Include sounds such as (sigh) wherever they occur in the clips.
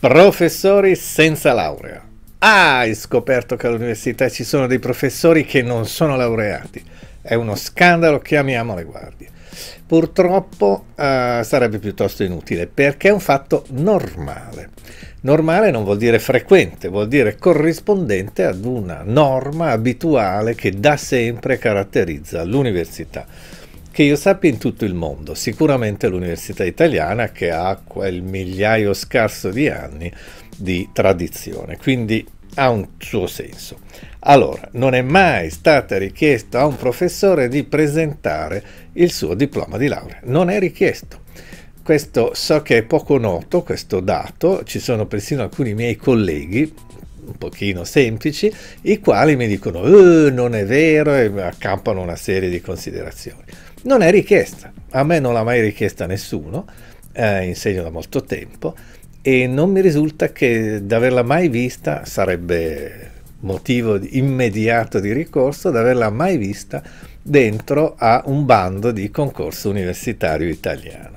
Professori senza laurea. Ah, hai scoperto che all'università ci sono dei professori che non sono laureati. È uno scandalo, chiamiamo le guardie. Purtroppo eh, sarebbe piuttosto inutile perché è un fatto normale. Normale non vuol dire frequente, vuol dire corrispondente ad una norma abituale che da sempre caratterizza l'università che io sappia in tutto il mondo, sicuramente l'università italiana che ha quel migliaio scarso di anni di tradizione, quindi ha un suo senso. Allora, non è mai stata richiesta a un professore di presentare il suo diploma di laurea, non è richiesto. Questo so che è poco noto, questo dato, ci sono persino alcuni miei colleghi, un pochino semplici, i quali mi dicono eh, non è vero e accampano una serie di considerazioni non è richiesta. A me non l'ha mai richiesta nessuno, eh, insegno da molto tempo e non mi risulta che d'averla mai vista sarebbe motivo immediato di ricorso d'averla mai vista dentro a un bando di concorso universitario italiano.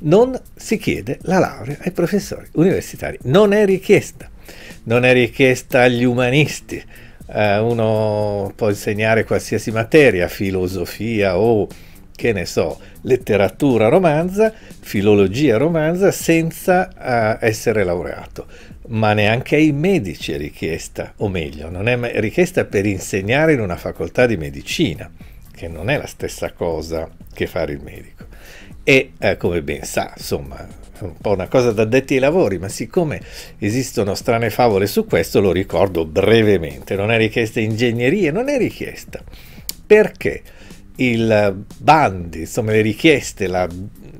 Non si chiede la laurea ai professori universitari, non è richiesta, non è richiesta agli umanisti. Eh, uno può insegnare qualsiasi materia, filosofia o che ne so, letteratura romanza, filologia romanza, senza uh, essere laureato. Ma neanche ai medici è richiesta, o meglio, non è richiesta per insegnare in una facoltà di medicina, che non è la stessa cosa che fare il medico. E uh, come ben sa, insomma, è un po' una cosa da detti ai lavori, ma siccome esistono strane favole su questo, lo ricordo brevemente. Non è richiesta ingegneria, non è richiesta. Perché? il bandi, insomma le richieste, la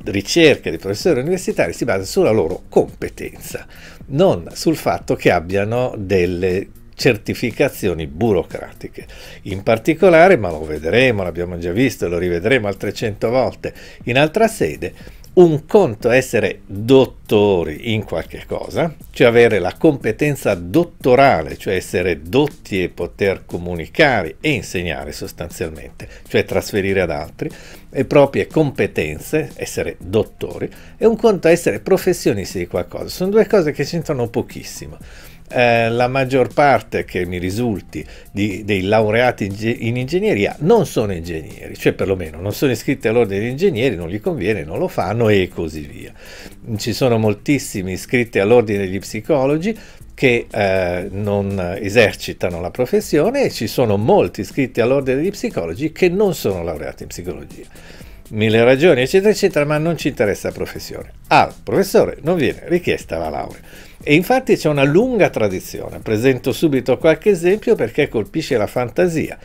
ricerca dei professori universitari si basa sulla loro competenza, non sul fatto che abbiano delle certificazioni burocratiche. In particolare, ma lo vedremo, l'abbiamo già visto, e lo rivedremo altre 100 volte in altra sede, un conto è essere dottori in qualche cosa, cioè avere la competenza dottorale, cioè essere dotti e poter comunicare e insegnare sostanzialmente, cioè trasferire ad altri le proprie competenze, essere dottori, e un conto è essere professionisti di qualcosa. Sono due cose che c'entrano pochissimo eh, la maggior parte che mi risulti di, dei laureati in, in, ingegneria non sono ingegneri, cioè perlomeno non sono iscritti all'ordine di ingegneri, non gli conviene, non lo fanno e così via. Ci sono moltissimi iscritti all'ordine degli psicologi che eh, non esercitano la professione e ci sono molti iscritti all'ordine degli psicologi che non sono laureati in psicologia mille ragioni, eccetera, eccetera, ma non ci interessa la professione. Al ah, professore non viene richiesta la laurea. E infatti c'è una lunga tradizione, presento subito qualche esempio perché colpisce la fantasia,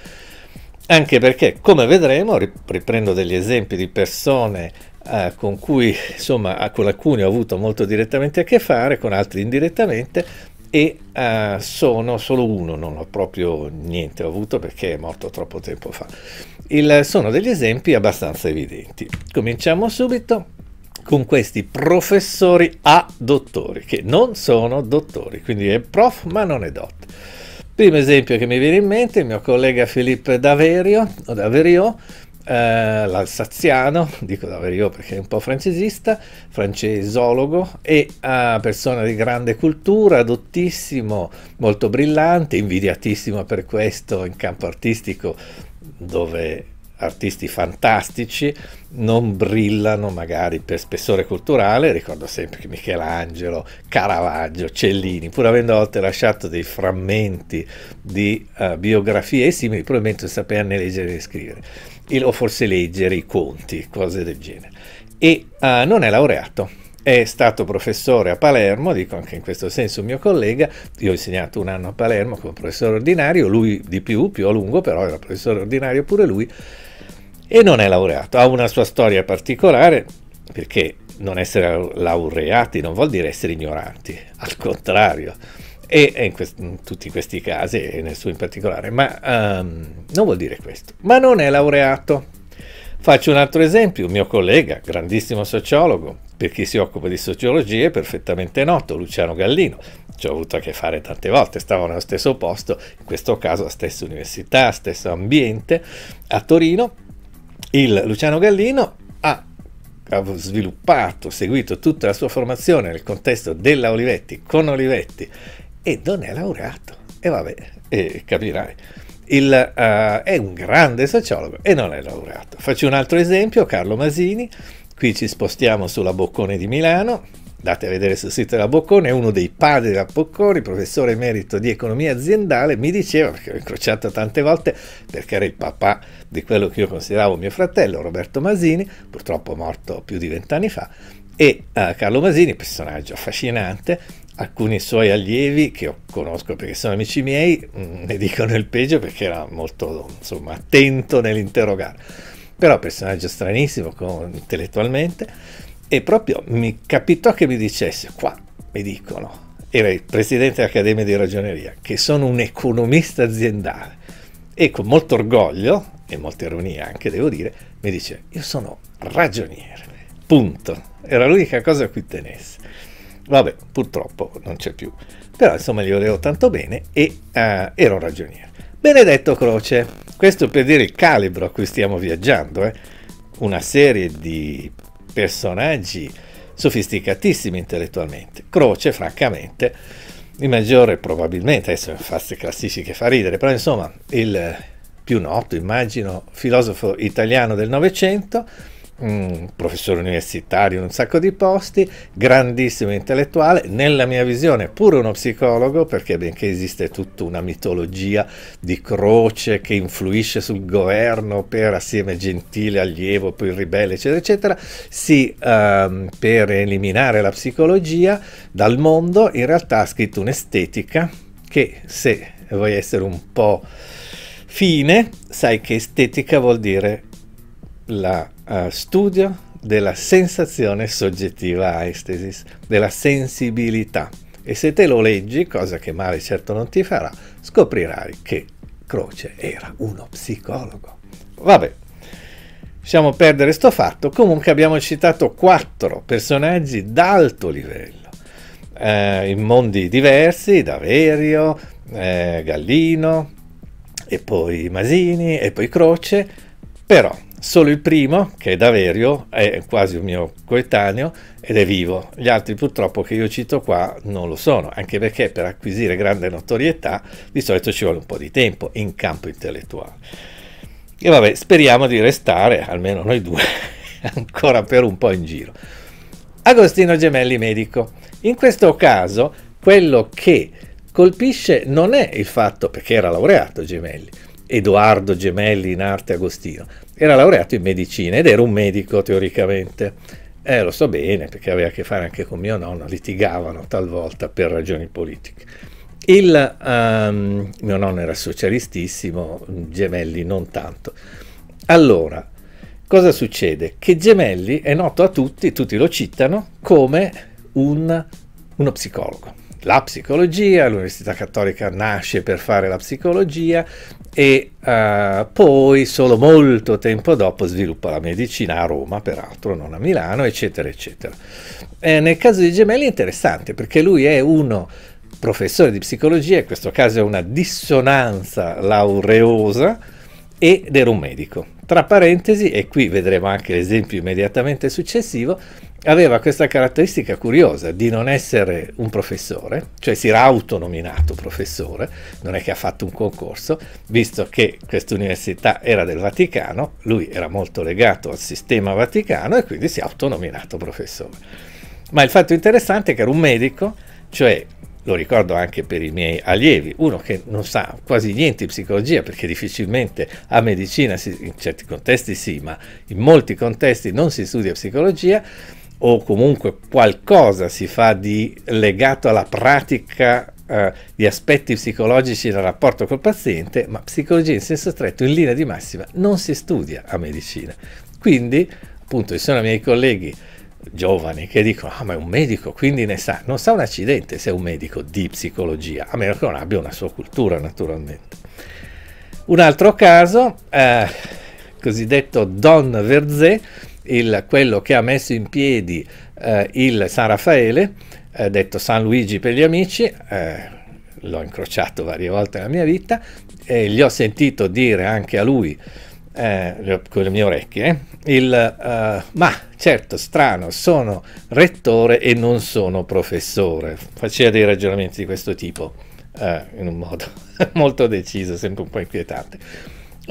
anche perché come vedremo, riprendo degli esempi di persone eh, con cui, insomma, con alcuni ho avuto molto direttamente a che fare, con altri indirettamente, e eh, sono solo uno, non ho proprio niente avuto perché è morto troppo tempo fa. Il, sono degli esempi abbastanza evidenti. Cominciamo subito con questi professori a dottori, che non sono dottori, quindi è prof ma non è dot. Primo esempio che mi viene in mente, il mio collega Filippo Daverio, o Daverio eh, l'alsaziano, dico Daverio perché è un po' francesista, francesologo e eh, persona di grande cultura, dottissimo, molto brillante, invidiatissimo per questo in campo artistico dove artisti fantastici non brillano magari per spessore culturale, ricordo sempre che Michelangelo, Caravaggio, Cellini, pur avendo a volte lasciato dei frammenti di uh, biografie simili, probabilmente non sapeva né leggere né scrivere, Il, o forse leggere i conti, cose del genere. E uh, non è laureato, è stato professore a Palermo, dico anche in questo senso un mio collega, io ho insegnato un anno a Palermo come professore ordinario, lui di più, più a lungo, però era professore ordinario pure lui, e non è laureato. Ha una sua storia particolare perché non essere laureati non vuol dire essere ignoranti, al contrario. E in, quest- in tutti questi casi, e nel suo in particolare, ma um, non vuol dire questo. Ma non è laureato. Faccio un altro esempio, un mio collega, grandissimo sociologo, per chi si occupa di sociologia è perfettamente noto, Luciano Gallino. Ci ho avuto a che fare tante volte, stavo nello stesso posto, in questo caso la stessa università, stesso ambiente, a Torino, il Luciano Gallino ha sviluppato, seguito tutta la sua formazione nel contesto della Olivetti, con Olivetti, e non è laureato. E vabbè, e capirai. Il, uh, è un grande sociologo e non è laureato. Faccio un altro esempio, Carlo Masini, qui ci spostiamo sulla Boccone di Milano, andate a vedere sul sito della Bocconi, uno dei padri della Bocconi, professore emerito di economia aziendale, mi diceva, perché l'ho incrociato tante volte, perché era il papà di quello che io consideravo mio fratello, Roberto Masini, purtroppo morto più di vent'anni fa, e uh, Carlo Masini, personaggio affascinante, alcuni suoi allievi che io conosco perché sono amici miei, mh, mm, ne dicono il peggio perché era molto insomma, attento nell'interrogare, però personaggio stranissimo con, intellettualmente, e proprio mi capitò che mi dicesse qua, mi dicono, era il presidente dell'Accademia di Ragioneria, che sono un economista aziendale e con molto orgoglio e molta ironia anche devo dire, mi dice io sono ragioniere, punto. Era l'unica cosa a cui tenesse. Vabbè, purtroppo non c'è più, però insomma gli volevo tanto bene e uh, ero ragioniere. Benedetto Croce, questo per dire il calibro a cui stiamo viaggiando, eh? una serie di personaggi sofisticatissimi intellettualmente. Croce, francamente, il maggiore probabilmente, adesso fazze classifiche fa ridere, però insomma il più noto, immagino, filosofo italiano del Novecento, un professore universitario in un sacco di posti, grandissimo intellettuale, nella mia visione pure uno psicologo, perché benché esiste tutta una mitologia di croce che influisce sul governo per assieme gentile, allievo, poi ribelle, eccetera, eccetera, sì, um, per eliminare la psicologia dal mondo in realtà ha scritto un'estetica che se vuoi essere un po' fine, sai che estetica vuol dire la eh, studio della sensazione soggettiva estesis, della sensibilità. E se te lo leggi, cosa che male certo non ti farà, scoprirai che Croce era uno psicologo. Vabbè, lasciamo perdere sto fatto. Comunque abbiamo citato quattro personaggi d'alto livello, eh, in mondi diversi, Daverio, eh, Gallino, e poi Masini, e poi Croce, però Solo il primo, che è Daverio, è quasi un mio coetaneo ed è vivo. Gli altri purtroppo che io cito qua non lo sono, anche perché per acquisire grande notorietà di solito ci vuole un po' di tempo in campo intellettuale. E vabbè, speriamo di restare, almeno noi due, (laughs) ancora per un po' in giro. Agostino Gemelli medico. In questo caso quello che colpisce non è il fatto perché era laureato Gemelli, Edoardo Gemelli in arte Agostino, era laureato in medicina ed era un medico teoricamente. Eh, lo so bene perché aveva a che fare anche con mio nonno, litigavano talvolta per ragioni politiche. Il, um, mio nonno era socialistissimo, Gemelli non tanto. Allora, cosa succede? Che Gemelli è noto a tutti, tutti lo citano, come un, uno psicologo. La psicologia, l'Università Cattolica nasce per fare la psicologia, e uh, poi solo molto tempo dopo sviluppa la medicina a Roma, peraltro non a Milano, eccetera, eccetera. Eh, nel caso di Gemelli è interessante perché lui è uno professore di psicologia, in questo caso è una dissonanza laureosa, ed era un medico. Tra parentesi, e qui vedremo anche l'esempio immediatamente successivo, aveva questa caratteristica curiosa di non essere un professore, cioè si era autonominato professore, non è che ha fatto un concorso, visto che questa università era del Vaticano, lui era molto legato al sistema vaticano e quindi si è autonominato professore. Ma il fatto interessante è che era un medico, cioè lo ricordo anche per i miei allievi, uno che non sa quasi niente di psicologia perché difficilmente a medicina si, in certi contesti sì, ma in molti contesti non si studia psicologia, o comunque qualcosa si fa di legato alla pratica eh, di aspetti psicologici nel rapporto col paziente, ma psicologia in senso stretto in linea di massima non si studia a medicina. Quindi, appunto, ci sono i miei colleghi giovani che dicono ah ma è un medico quindi ne sa non sa un accidente se è un medico di psicologia a meno che non abbia una sua cultura naturalmente un altro caso eh, cosiddetto Don Verzé il, quello che ha messo in piedi eh, il San Raffaele, eh, detto San Luigi per gli amici, eh, l'ho incrociato varie volte nella mia vita e gli ho sentito dire anche a lui eh, con le mie orecchie, eh, il, uh, ma certo, strano, sono rettore e non sono professore. Faceva dei ragionamenti di questo tipo, uh, in un modo (laughs) molto deciso, sempre un po' inquietante.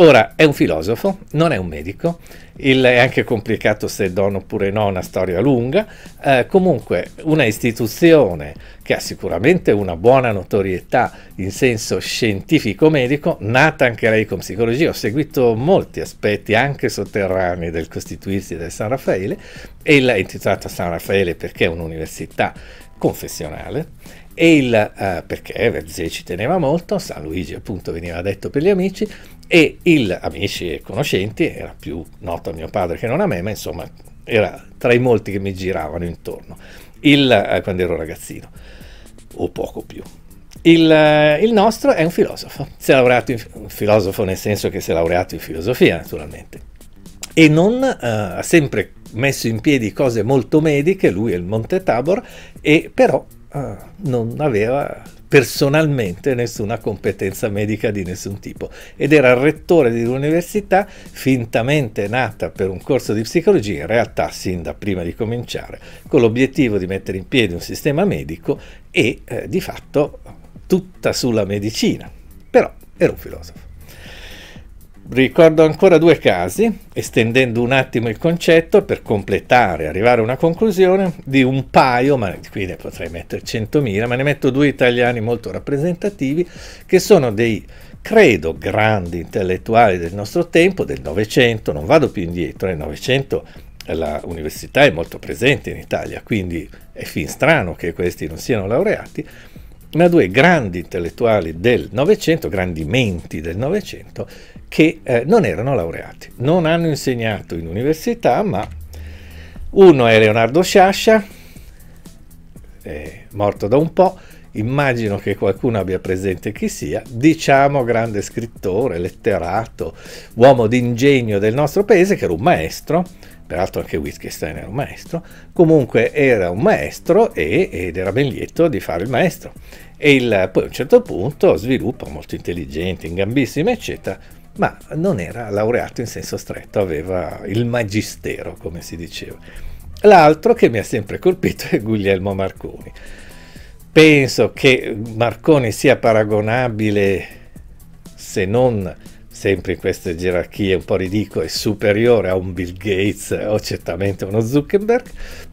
Ora, è un filosofo, non è un medico, il, è anche complicato se è donna oppure no, una storia lunga, eh, comunque una istituzione che ha sicuramente una buona notorietà in senso scientifico-medico, nata anche lei con psicologia, ho seguito molti aspetti anche sotterranei del costituirsi del San Raffaele, e l'ha intitolata San Raffaele perché è un'università confessionale, e il, eh, perché Verze ci teneva molto, San Luigi appunto veniva detto per gli amici, e il amici e conoscenti era più noto a mio padre che non a me, ma insomma era tra i molti che mi giravano intorno il, eh, quando ero ragazzino, o poco più. Il, eh, il, nostro è un filosofo, si è laureato in un filosofo nel senso che si è laureato in filosofia naturalmente e non eh, ha sempre messo in piedi cose molto mediche, lui è il Monte Tabor, e però Ah, non aveva personalmente nessuna competenza medica di nessun tipo ed era rettore di un'università fintamente nata per un corso di psicologia, in realtà sin da prima di cominciare, con l'obiettivo di mettere in piedi un sistema medico e eh, di fatto tutta sulla medicina. Però era un filosofo. Ricordo ancora due casi, estendendo un attimo il concetto per completare, arrivare a una conclusione, di un paio, ma qui ne potrei mettere 100.000, ma ne metto due italiani molto rappresentativi, che sono dei, credo, grandi intellettuali del nostro tempo, del Novecento, non vado più indietro, nel eh, Novecento l'università è molto presente in Italia, quindi è fin strano che questi non siano laureati, ma due grandi intellettuali del Novecento, grandi menti del Novecento, che eh, non erano laureati, non hanno insegnato in università, ma uno è Leonardo Sciascia, eh, morto da un po', immagino che qualcuno abbia presente chi sia, diciamo grande scrittore, letterato, uomo d'ingegno del nostro paese, che era un maestro, peraltro anche Wittgenstein era un maestro, comunque era un maestro e, ed era ben lieto di fare il maestro. E il, poi a un certo punto sviluppa, molto intelligente, in gambissima, eccetera, ma non era laureato in senso stretto, aveva il magistero, come si diceva. L'altro che mi ha sempre colpito è Guglielmo Marconi. Penso che Marconi sia paragonabile, se non sempre in queste gerarchie un po' ridicole, superiore a un Bill Gates o certamente uno Zuckerberg,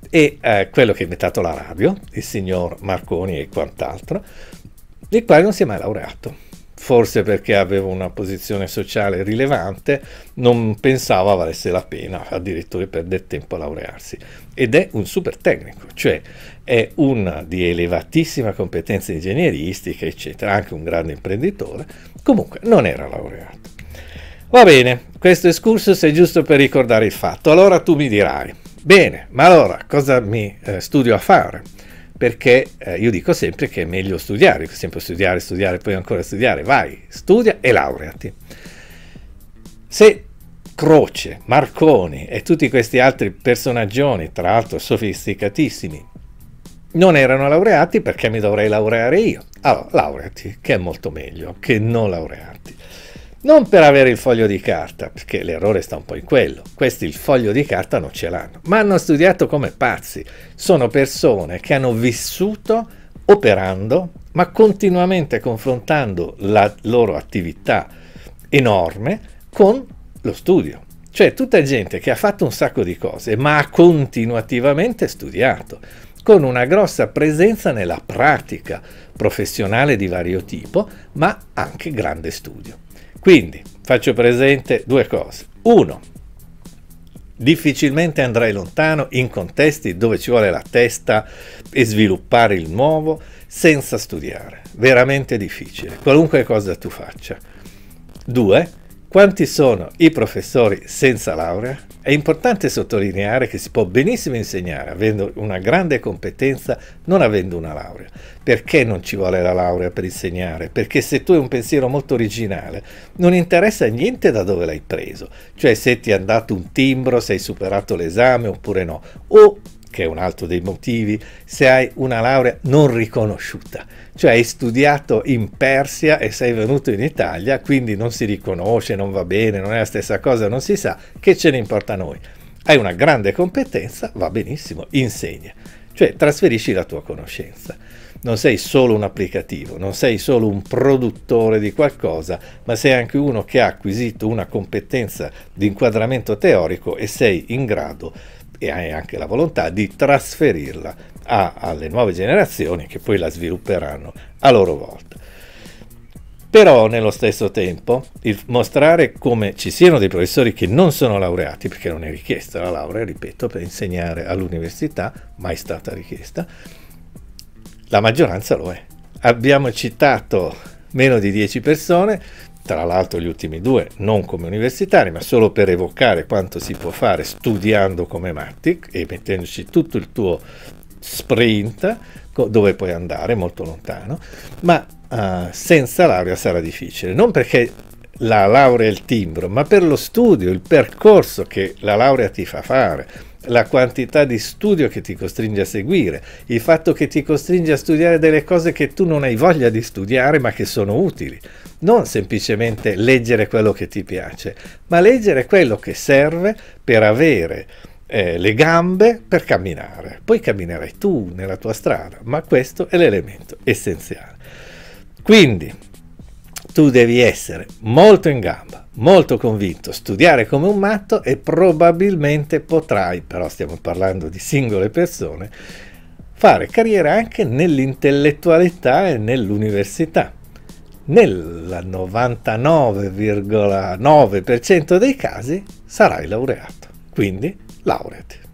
e eh, quello che ha inventato la radio, il signor Marconi e quant'altro, il quale non si è mai laureato. Forse perché aveva una posizione sociale rilevante, non pensava valesse la pena, addirittura perdette tempo a laurearsi. Ed è un super tecnico, cioè è una di elevatissima competenza ingegneristica, eccetera, anche un grande imprenditore, comunque non era laureato. Va bene, questo excursus è giusto per ricordare il fatto. Allora tu mi dirai, bene, ma allora cosa mi eh, studio a fare? Perché eh, io dico sempre che è meglio studiare, sempre studiare, studiare, poi ancora studiare. Vai, studia e laureati. Se Croce, Marconi e tutti questi altri personaggioni, tra l'altro sofisticatissimi, non erano laureati perché mi dovrei laureare io. Allora, laureati, che è molto meglio che non laurearti. Non per avere il foglio di carta, perché l'errore sta un po' in quello. Questi il foglio di carta non ce l'hanno, ma hanno studiato come pazzi. Sono persone che hanno vissuto operando, ma continuamente confrontando la loro attività enorme con lo studio. Cioè tutta gente che ha fatto un sacco di cose, ma ha continuativamente studiato, con una grossa presenza nella pratica professionale di vario tipo, ma anche grande studio. Quindi faccio presente due cose. Uno, difficilmente andrai lontano in contesti dove ci vuole la testa e sviluppare il nuovo senza studiare. Veramente difficile, qualunque cosa tu faccia. Due, quanti sono i professori senza laurea? È importante sottolineare che si può benissimo insegnare avendo una grande competenza, non avendo una laurea. Perché non ci vuole la laurea per insegnare? Perché se tu hai un pensiero molto originale, non interessa niente da dove l'hai preso, cioè se ti è andato un timbro, se hai superato l'esame oppure no, o che è un altro dei motivi, se hai una laurea non riconosciuta, cioè hai studiato in Persia e sei venuto in Italia, quindi non si riconosce, non va bene, non è la stessa cosa, non si sa, che ce ne importa a noi? Hai una grande competenza, va benissimo, insegna, cioè trasferisci la tua conoscenza. Non sei solo un applicativo, non sei solo un produttore di qualcosa, ma sei anche uno che ha acquisito una competenza di inquadramento teorico e sei in grado di e hai anche la volontà di trasferirla a, alle nuove generazioni che poi la svilupperanno a loro volta. Però nello stesso tempo il mostrare come ci siano dei professori che non sono laureati, perché non è richiesta la laurea, ripeto, per insegnare all'università, mai stata richiesta, la maggioranza lo è. Abbiamo citato meno di 10 persone, tra l'altro gli ultimi due non come universitari, ma solo per evocare quanto si può fare studiando come matti e mettendoci tutto il tuo sprint dove puoi andare molto lontano, ma uh, senza laurea sarà difficile, non perché la laurea è il timbro, ma per lo studio, il percorso che la laurea ti fa fare, la quantità di studio che ti costringe a seguire, il fatto che ti costringe a studiare delle cose che tu non hai voglia di studiare ma che sono utili non semplicemente leggere quello che ti piace, ma leggere quello che serve per avere eh, le gambe per camminare. Poi camminerai tu nella tua strada, ma questo è l'elemento essenziale. Quindi tu devi essere molto in gamba, molto convinto, studiare come un matto e probabilmente potrai, però stiamo parlando di singole persone, fare carriera anche nell'intellettualità e nell'università nel 99,9% dei casi sarai laureato. Quindi laureati.